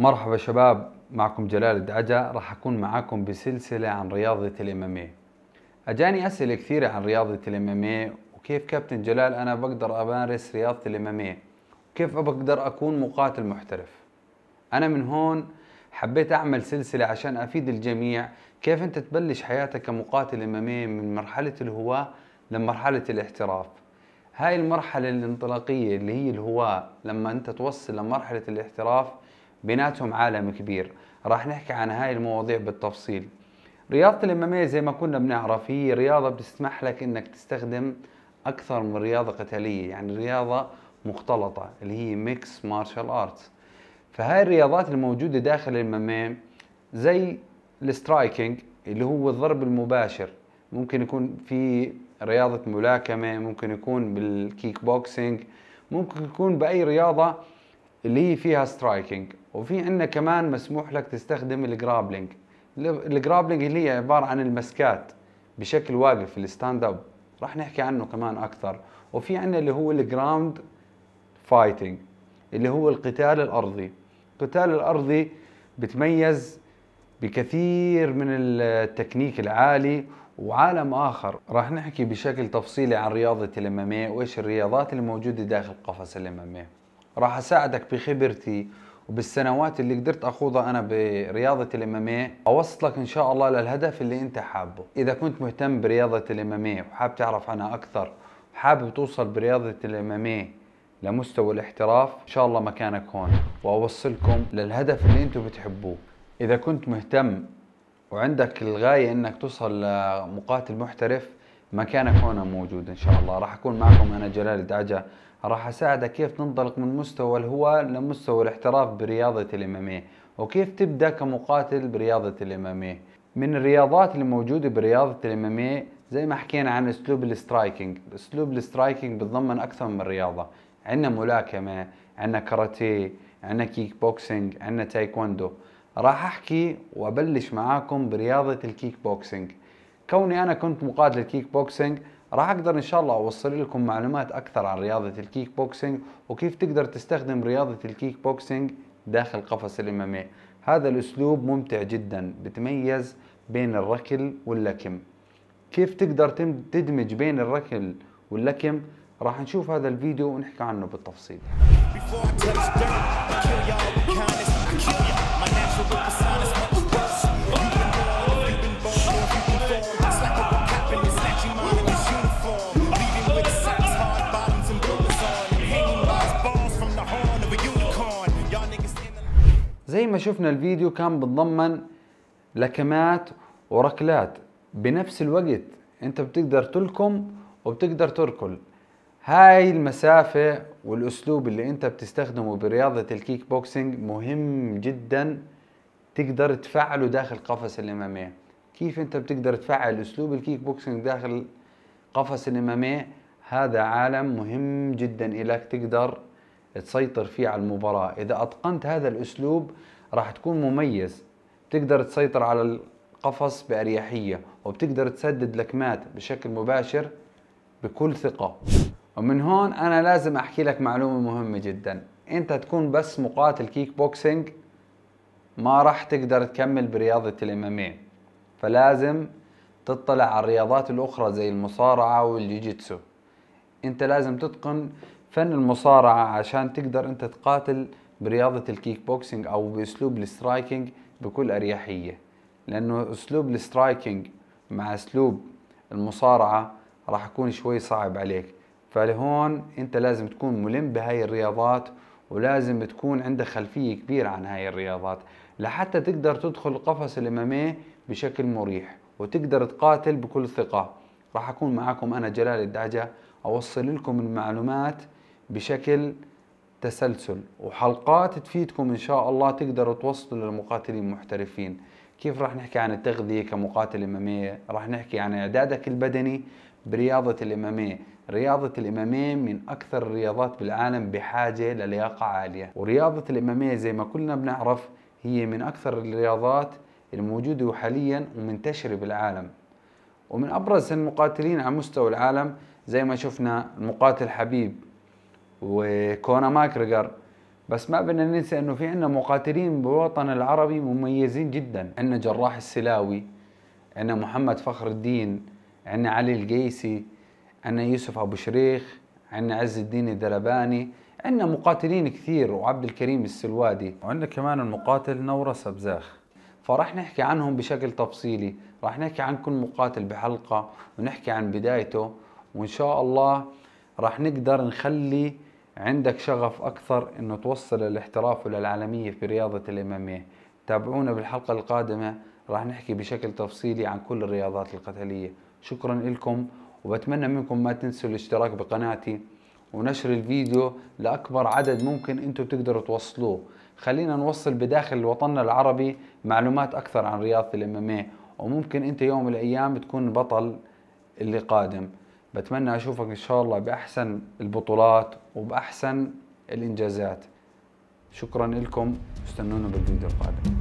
مرحبا شباب معكم جلال الدعجة راح أكون معاكم بسلسلة عن رياضة الإمامية أجاني أسئلة كثيرة عن رياضة الإمامية وكيف كابتن جلال أنا بقدر أمارس رياضة الإمامية وكيف بقدر أكون مقاتل محترف أنا من هون حبيت أعمل سلسلة عشان أفيد الجميع كيف أنت تبلش حياتك كمقاتل إمامية من مرحلة الهواة لمرحلة الاحتراف هاي المرحلة الانطلاقية اللي هي الهواة لما أنت توصل لمرحلة الاحتراف بيناتهم عالم كبير راح نحكي عن هاي المواضيع بالتفصيل رياضة الإمامية زي ما كنا بنعرف هي رياضة بتسمح لك إنك تستخدم أكثر من رياضة قتالية يعني رياضة مختلطة اللي هي ميكس مارشال أرتس فهاي الرياضات الموجودة داخل الإمامية زي السترايكنج اللي هو الضرب المباشر ممكن يكون في رياضة ملاكمة ممكن يكون بالكيك بوكسينج ممكن يكون بأي رياضة اللي هي فيها سترايكنج وفي عندنا كمان مسموح لك تستخدم الجرابلينج الجرابلينج اللي هي عباره عن المسكات بشكل واقف الستاند اب راح نحكي عنه كمان اكثر وفي عندنا اللي هو الجراوند فايتنج اللي هو القتال الارضي القتال الارضي بتميز بكثير من التكنيك العالي وعالم اخر راح نحكي بشكل تفصيلي عن رياضه الاماميه وايش الرياضات اللي موجوده داخل قفص الاماميه راح اساعدك بخبرتي وبالسنوات اللي قدرت اخوضها انا برياضه الاماميه اوصلك ان شاء الله للهدف اللي انت حابه اذا كنت مهتم برياضه الاماميه وحاب تعرف عنها اكثر وحابب توصل برياضه الاماميه لمستوى الاحتراف ان شاء الله مكانك هون واوصلكم للهدف اللي انتم بتحبوه اذا كنت مهتم وعندك الغايه انك توصل لمقاتل محترف مكانك هون موجود ان شاء الله راح اكون معكم انا جلال الدعجه راح اساعدك كيف تنطلق من مستوى الهواء لمستوى الاحتراف برياضة الامامية وكيف تبدأ كمقاتل برياضة الامامية من الرياضات الموجودة برياضة الامامية زي ما حكينا عن اسلوب السترايكنج اسلوب السترايكنج بتضمن اكثر من رياضة عندنا ملاكمة عندنا كاراتيه عندنا كيك بوكسينج عندنا تايكوندو راح احكي وابلش معاكم برياضة الكيك بوكسينج كوني انا كنت مقاتل كيك بوكسينج راح اقدر ان شاء الله اوصل لكم معلومات اكثر عن رياضه الكيك بوكسينج وكيف تقدر تستخدم رياضه الكيك بوكسينج داخل قفص الامامي إيه. هذا الاسلوب ممتع جدا بتميز بين الركل واللكم كيف تقدر تدمج بين الركل واللكم راح نشوف هذا الفيديو ونحكي عنه بالتفصيل زي ما شفنا الفيديو كان بتضمن لكمات وركلات بنفس الوقت انت بتقدر تلكم وبتقدر تركل هاي المسافة والاسلوب اللي انت بتستخدمه برياضة الكيك بوكسينج مهم جدا تقدر تفعله داخل قفص الامامية كيف انت بتقدر تفعل اسلوب الكيك بوكسينج داخل قفص الامامية هذا عالم مهم جدا الك تقدر تسيطر فيه على المباراة إذا أتقنت هذا الأسلوب راح تكون مميز تقدر تسيطر على القفص بأريحية وبتقدر تسدد لكمات بشكل مباشر بكل ثقة ومن هون أنا لازم أحكي لك معلومة مهمة جدا أنت تكون بس مقاتل كيك بوكسينج ما راح تقدر تكمل برياضة الإمامية فلازم تطلع على الرياضات الأخرى زي المصارعة والجيجيتسو أنت لازم تتقن فن المصارعه عشان تقدر انت تقاتل برياضه الكيك بوكسينج او باسلوب السترايكينج بكل اريحيه لانه اسلوب السترايكينج مع اسلوب المصارعه راح يكون شوي صعب عليك فلهون انت لازم تكون ملم بهاي الرياضات ولازم تكون عندك خلفيه كبيره عن هاي الرياضات لحتى تقدر تدخل قفص الاماميه بشكل مريح وتقدر تقاتل بكل ثقه راح اكون معكم انا جلال الدعجه اوصل لكم المعلومات بشكل تسلسل وحلقات تفيدكم ان شاء الله تقدروا توصلوا للمقاتلين محترفين كيف راح نحكي عن التغذية كمقاتل إمامية راح نحكي عن إعدادك البدني برياضة الإمامية رياضة الإمامية من أكثر الرياضات بالعالم بحاجة للياقة عالية ورياضة الإمامية زي ما كلنا بنعرف هي من أكثر الرياضات الموجودة حاليا ومنتشرة بالعالم ومن أبرز المقاتلين على مستوى العالم زي ما شفنا المقاتل حبيب وكونا ماكريجر بس ما بدنا ننسى انه في عندنا مقاتلين بالوطن العربي مميزين جدا عندنا جراح السلاوي عندنا محمد فخر الدين عندنا علي القيسي عندنا يوسف ابو شريخ عندنا عز الدين الدلباني عندنا مقاتلين كثير وعبد الكريم السلوادي وعندنا كمان المقاتل نورس ابزاخ فراح نحكي عنهم بشكل تفصيلي راح نحكي عن كل مقاتل بحلقة ونحكي عن بدايته وإن شاء الله راح نقدر نخلي عندك شغف أكثر أنه توصل الاحتراف وللعالمية في رياضة الإمامية تابعونا بالحلقة القادمة راح نحكي بشكل تفصيلي عن كل الرياضات القتالية شكرا لكم وبتمنى منكم ما تنسوا الاشتراك بقناتي ونشر الفيديو لأكبر عدد ممكن أنتم تقدروا توصلوه خلينا نوصل بداخل وطننا العربي معلومات أكثر عن رياضة الإمامية وممكن أنت يوم من الأيام تكون بطل اللي قادم بتمنى أشوفك إن شاء الله بأحسن البطولات وبأحسن الإنجازات شكرا لكم استنونا بالفيديو القادم